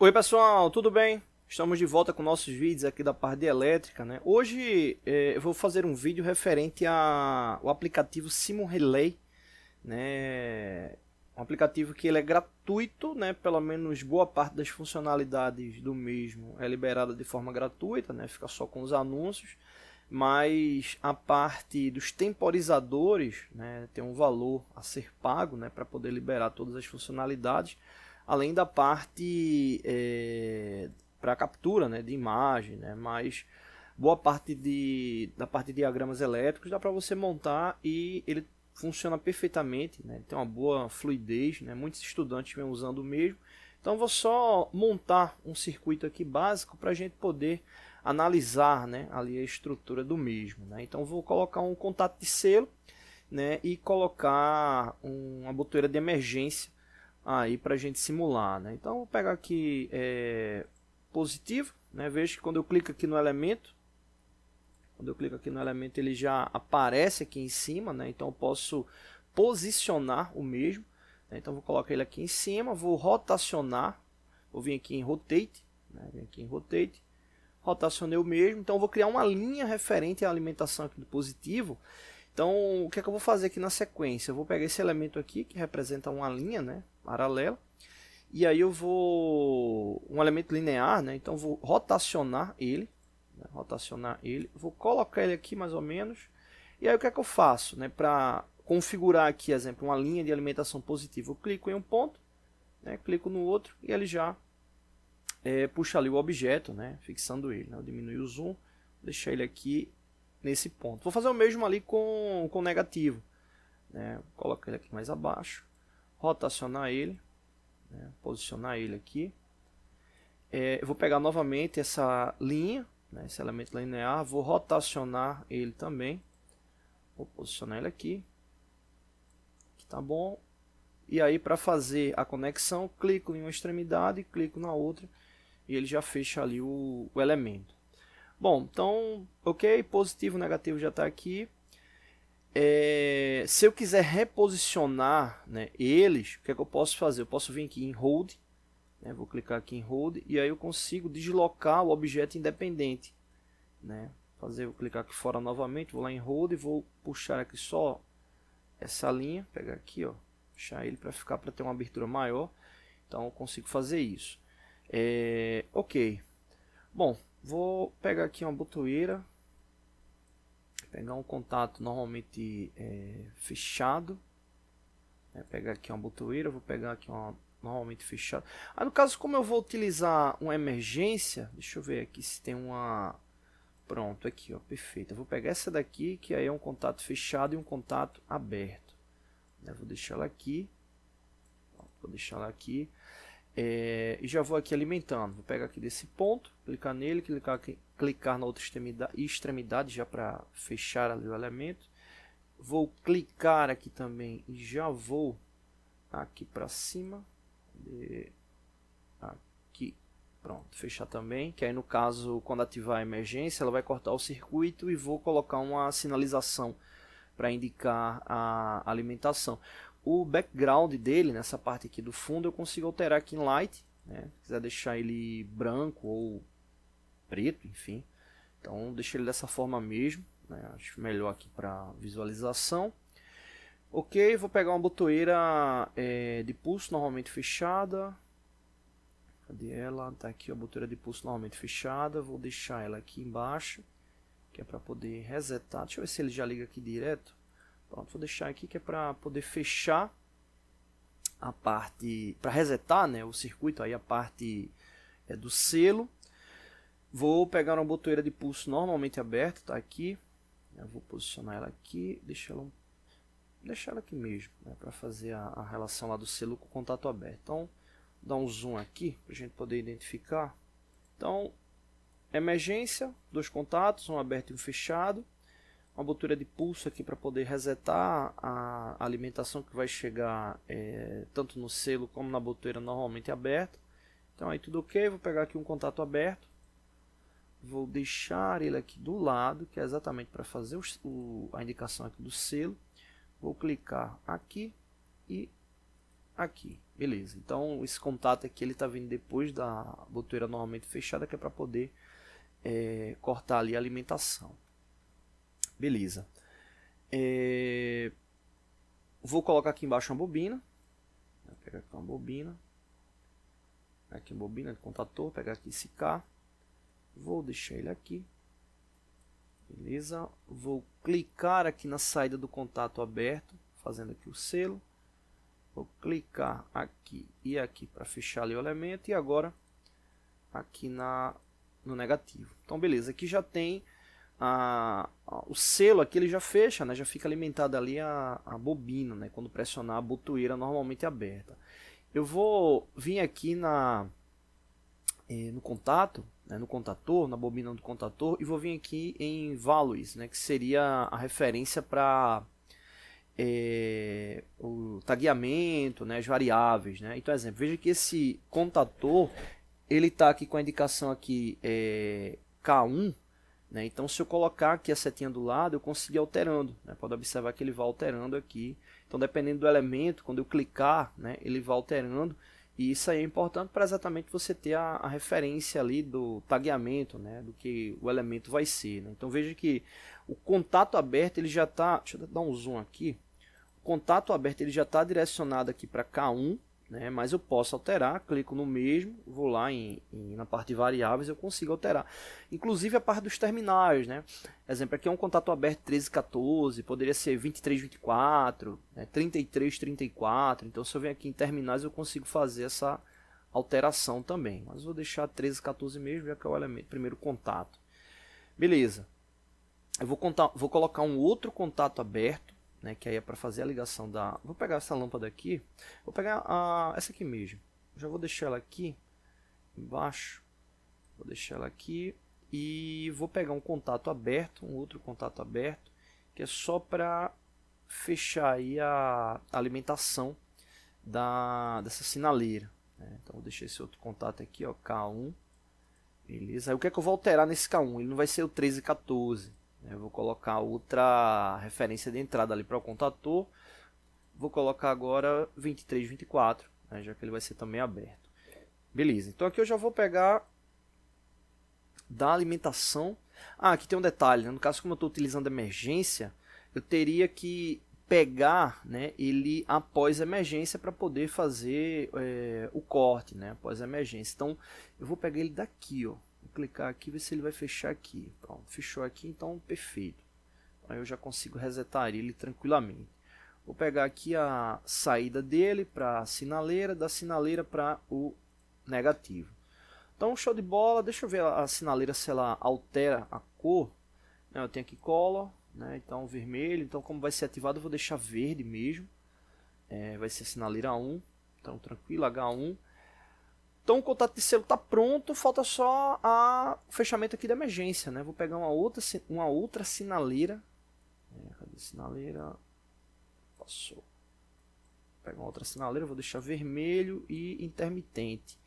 Oi pessoal, tudo bem? Estamos de volta com nossos vídeos aqui da parte de elétrica, né? Hoje eh, eu vou fazer um vídeo referente ao aplicativo Simon Relay, né? Um aplicativo que ele é gratuito, né? Pelo menos boa parte das funcionalidades do mesmo é liberada de forma gratuita, né? Fica só com os anúncios, mas a parte dos temporizadores, né? Tem um valor a ser pago, né? Para poder liberar todas as funcionalidades além da parte é, para captura né, de imagem, né, mas boa parte de, da parte de diagramas elétricos dá para você montar e ele funciona perfeitamente, né, tem uma boa fluidez, né, muitos estudantes vêm usando o mesmo. Então vou só montar um circuito aqui básico para a gente poder analisar né, ali a estrutura do mesmo. Né? Então vou colocar um contato de selo né, e colocar uma botoeira de emergência aí para a gente simular. Né? Então, vou pegar aqui é, positivo, né? veja que quando eu clico aqui no elemento, quando eu clico aqui no elemento ele já aparece aqui em cima, né? então eu posso posicionar o mesmo. Né? Então, vou colocar ele aqui em cima, vou rotacionar, vou vir aqui em Rotate, né? Vim aqui em Rotate, rotacionei o mesmo, então vou criar uma linha referente à alimentação aqui do positivo, então, o que é que eu vou fazer aqui na sequência? Eu vou pegar esse elemento aqui, que representa uma linha, né? paralela. E aí eu vou um elemento linear, né? Então vou rotacionar ele, né? rotacionar ele, vou colocar ele aqui mais ou menos. E aí o que é que eu faço, né? Para configurar aqui, exemplo, uma linha de alimentação positiva, eu clico em um ponto, né? clico no outro e ele já é, puxa ali o objeto, né? Fixando ele, né? Eu o zoom, deixar ele aqui nesse ponto. Vou fazer o mesmo ali com com negativo, né? Coloca ele aqui mais abaixo rotacionar ele, né? posicionar ele aqui. É, eu vou pegar novamente essa linha, né? esse elemento linear, vou rotacionar ele também. Vou posicionar ele aqui. aqui tá bom. E aí, para fazer a conexão, clico em uma extremidade, clico na outra e ele já fecha ali o, o elemento. Bom, então, ok, positivo, negativo já está aqui é, se eu quiser reposicionar né, eles, o que é que eu posso fazer? Eu posso vir aqui em Hold, né, vou clicar aqui em Hold, e aí eu consigo deslocar o objeto independente. Né? Fazer, vou clicar aqui fora novamente, vou lá em Hold e vou puxar aqui só essa linha, pegar aqui, ó, puxar ele para ficar para ter uma abertura maior. Então eu consigo fazer isso. É, ok. Bom, vou pegar aqui uma botoeira, Pegar um contato normalmente é, fechado. Né? Pegar aqui uma botoeira, vou pegar aqui uma normalmente fechada. Ah, no caso, como eu vou utilizar uma emergência, deixa eu ver aqui se tem uma... Pronto, aqui, ó, perfeito. Eu vou pegar essa daqui, que aí é um contato fechado e um contato aberto. Eu né? vou deixar ela aqui. Vou deixar ela aqui. É, e já vou aqui alimentando. Vou pegar aqui desse ponto, clicar nele, clicar aqui, clicar na outra extremidade, já para fechar ali o elemento. Vou clicar aqui também e já vou aqui para cima. Aqui, pronto, fechar também. Que aí no caso, quando ativar a emergência, ela vai cortar o circuito e vou colocar uma sinalização para indicar a alimentação. O background dele, nessa parte aqui do fundo, eu consigo alterar aqui em light. Né? Se quiser deixar ele branco ou preto, enfim. Então deixei ele dessa forma mesmo, né? acho melhor aqui para visualização. Ok, vou pegar uma botoeira é, de pulso normalmente fechada. Cadê ela? Tá aqui a botoeira de pulso normalmente fechada. Vou deixar ela aqui embaixo, que é para poder resetar. Deixa eu ver se ele já liga aqui direto. Pronto, vou deixar aqui que é para poder fechar a parte, para resetar né, o circuito, aí a parte é, do selo. Vou pegar uma botoeira de pulso normalmente aberta, tá aqui. Eu vou posicionar ela aqui, deixar ela, deixar ela aqui mesmo, né, para fazer a, a, relação lá do selo com o contato aberto. Então, dar um zoom aqui, para a gente poder identificar. Então, emergência, dois contatos, um aberto e um fechado. Uma botura de pulso aqui para poder resetar a alimentação que vai chegar é, tanto no selo como na botoeira normalmente aberta. Então aí tudo ok, vou pegar aqui um contato aberto Vou deixar ele aqui do lado, que é exatamente para fazer o, o, a indicação aqui do selo. Vou clicar aqui e aqui. Beleza, então esse contato aqui ele está vindo depois da botoeira normalmente fechada, que é para poder é, cortar ali a alimentação. Beleza. É, vou colocar aqui embaixo uma bobina. Vou pegar aqui uma bobina. Aqui bobina de contator, pegar aqui esse K. Vou deixar ele aqui. Beleza? Vou clicar aqui na saída do contato aberto, fazendo aqui o selo. Vou clicar aqui e aqui para fechar ali o elemento. E agora aqui na, no negativo. Então, beleza. Aqui já tem a, a, o selo aqui ele já fecha, né? já fica alimentada ali a, a, bobina, né? quando pressionar a botoeira normalmente é aberta. Eu vou vir aqui na é, no contato, né, no contator, na bobina do contator, e vou vir aqui em values, né, que seria a referência para é, o tagueamento, né, as variáveis. Né? Então, exemplo, veja que esse contator ele está aqui com a indicação aqui é, K1, né? Então, se eu colocar aqui a setinha do lado, eu consigo ir alterando. Né? Pode observar que ele vai alterando aqui. Então, dependendo do elemento, quando eu clicar, né? ele vai alterando. E isso aí é importante para exatamente você ter a, a, referência ali do tagueamento, né, do que o elemento vai ser. Né? Então veja que o contato aberto ele já está, deixa eu dar um zoom aqui, o contato aberto ele já está direcionado aqui para K1 né? Mas eu posso alterar, clico no mesmo, vou lá em, em, na parte de variáveis, eu consigo alterar. Inclusive a parte dos terminais, né? Exemplo, aqui é um contato aberto 1314, poderia ser 2324, né? 3334. Então se eu venho aqui em terminais eu consigo fazer essa alteração também. Mas vou deixar 1314 mesmo, já que é o elemento, primeiro contato. Beleza. Eu vou, contar, vou colocar um outro contato aberto né, que aí é para fazer a ligação da... Vou pegar essa lâmpada aqui, vou pegar a... essa aqui mesmo. Já vou deixar ela aqui embaixo, vou deixar ela aqui e vou pegar um contato aberto, um outro contato aberto, que é só para fechar aí a alimentação da, dessa sinaleira. Né? Então vou deixar esse outro contato aqui, ó, K1. Beleza, aí o que é que eu vou alterar nesse K1? Ele não vai ser o 13 e 14, eu vou colocar outra referência de entrada ali para o contator. Vou colocar agora 23, 24, né, já que ele vai ser também aberto. Beleza, então aqui eu já vou pegar da alimentação. Ah, aqui tem um detalhe, né? no caso como eu estou utilizando emergência, eu teria que pegar né, ele após a emergência para poder fazer é, o corte né, após a emergência. Então eu vou pegar ele daqui, ó, Vou clicar aqui ver se ele vai fechar aqui. Pronto, fechou aqui, então perfeito. Aí eu já consigo resetar ele tranquilamente. Vou pegar aqui a saída dele para a sinaleira, da sinaleira para o negativo. Então, show de bola. Deixa eu ver a sinaleira se ela altera a cor. Eu tenho aqui color, né? então vermelho. Então, como vai ser ativado, eu vou deixar verde mesmo. É, vai ser a sinaleira 1. Então, tranquilo, H1. Então o contato de selo está pronto, falta só a... o fechamento aqui da emergência, né? Vou pegar uma outra, uma outra sinaleira. É, cadê a sinaleira? Passou. Vou pegar uma outra sinaleira, vou deixar vermelho e intermitente.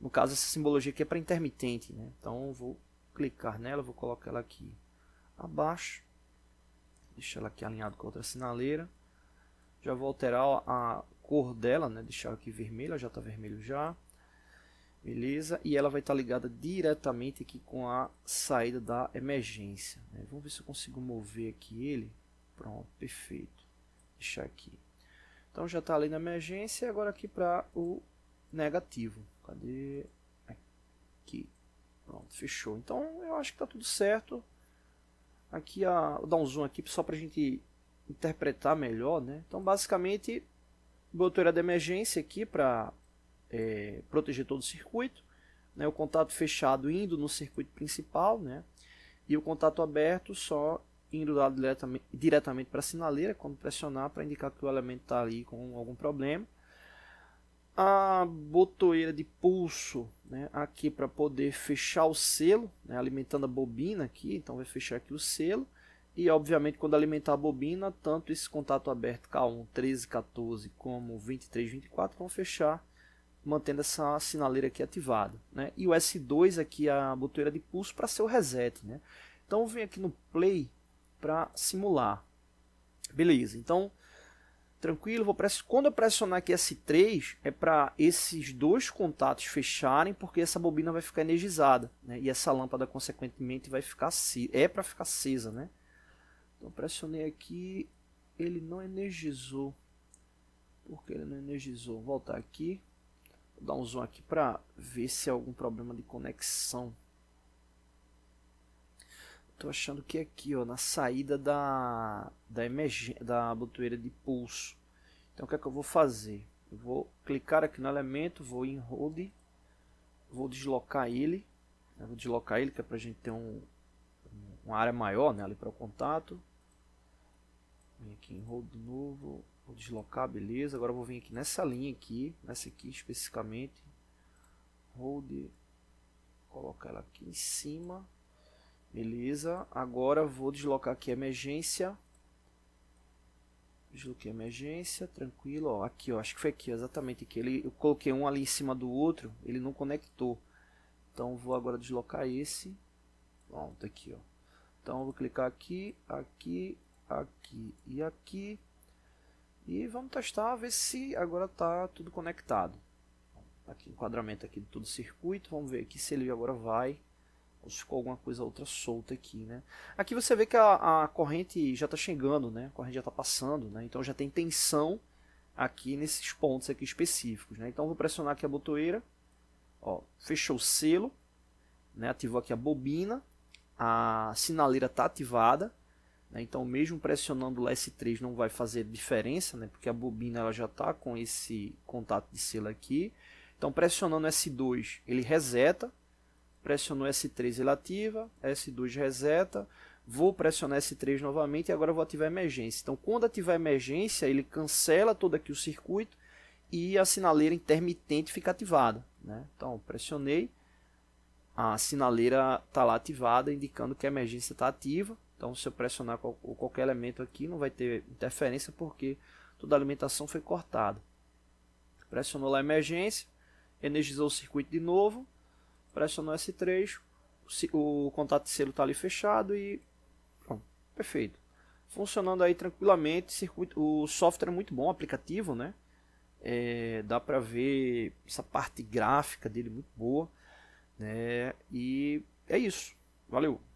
No caso, essa simbologia aqui é para intermitente, né? Então vou clicar nela, vou colocar ela aqui abaixo. Deixar ela aqui alinhada com a outra sinaleira. Já vou alterar a cor dela, né? Deixar aqui vermelha, já está vermelho já. Beleza? E ela vai estar ligada diretamente aqui com a saída da emergência. Né? Vamos ver se eu consigo mover aqui ele. Pronto, perfeito. Deixar aqui. Então já está ali na emergência. Agora aqui para o negativo. Cadê? Aqui. Pronto, fechou. Então eu acho que está tudo certo. Aqui a, vou dar um zoom aqui só para a gente interpretar melhor. Né? Então basicamente, botou a de emergência aqui para é, proteger todo o circuito, né, o contato fechado indo no circuito principal, né, e o contato aberto só indo lá diretamente, diretamente para a sinaleira, quando pressionar, para indicar que o elemento está ali com algum problema. A botoeira de pulso né, aqui para poder fechar o selo, né, alimentando a bobina aqui, então vai fechar aqui o selo. E obviamente, quando alimentar a bobina, tanto esse contato aberto K1 14 como 2324 vão fechar mantendo essa sinaleira aqui ativada. Né? E o S2 aqui, a botoeira de pulso, para ser o reset. Né? Então eu venho aqui no play para simular. Beleza, então tranquilo, vou press... quando eu pressionar aqui S3 é para esses dois contatos fecharem, porque essa bobina vai ficar energizada, né? E essa lâmpada consequentemente vai ficar c... é para ficar acesa, né? Então pressionei aqui, ele não energizou. Porque ele não energizou. Vou voltar aqui. Vou dar um zoom aqui para ver se há é algum problema de conexão. Estou achando que é aqui, ó, na saída da da, da botoeira de pulso. Então o que é que eu vou fazer? Eu vou clicar aqui no elemento, vou em Hold, vou deslocar ele, vou deslocar ele que é para a gente ter um, uma área maior né, ali para o contato. Vem aqui em Hold de novo, Vou deslocar, beleza. Agora vou vir aqui nessa linha aqui, nessa aqui especificamente. Hold, colocar ela aqui em cima. Beleza. Agora vou deslocar aqui emergência. Desloquei emergência, tranquilo. Ó, aqui, ó, acho que foi aqui, exatamente aqui. Ele, eu coloquei um ali em cima do outro, ele não conectou. Então vou agora deslocar esse. Pronto, aqui, ó. Então vou clicar aqui, aqui, aqui e aqui. E vamos testar, ver se agora está tudo conectado. Aqui, enquadramento aqui de todo o circuito. Vamos ver aqui se ele agora vai. Ou se ficou alguma coisa outra solta aqui, né? Aqui você vê que a, a corrente já está chegando, né? A corrente já está passando, né? Então já tem tensão aqui nesses pontos aqui específicos, né? Então vou pressionar aqui a botoeira. Ó, fechou o selo. Né? Ativou aqui a bobina. A sinaleira está ativada. Né? Então, mesmo pressionando o S3 não vai fazer diferença, né? porque a bobina ela já está com esse contato de selo aqui. Então, pressionando S2, ele reseta. Pressionou S3, ele ativa. S2 reseta. Vou pressionar S3 novamente e agora vou ativar emergência. Então, quando ativar emergência, ele cancela todo aqui o circuito e a sinaleira intermitente fica ativada. Né? Então, pressionei. A sinaleira está lá ativada, indicando que a emergência está ativa. Então, se eu pressionar qualquer elemento aqui, não vai ter interferência porque toda a alimentação foi cortada. Pressionou lá a emergência, energizou o circuito de novo, pressionou esse trecho, o contato de selo está ali fechado e pronto, perfeito. Funcionando aí tranquilamente, circuito, o software é muito bom, aplicativo, né? É, dá para ver essa parte gráfica dele muito boa, né? E é isso. Valeu!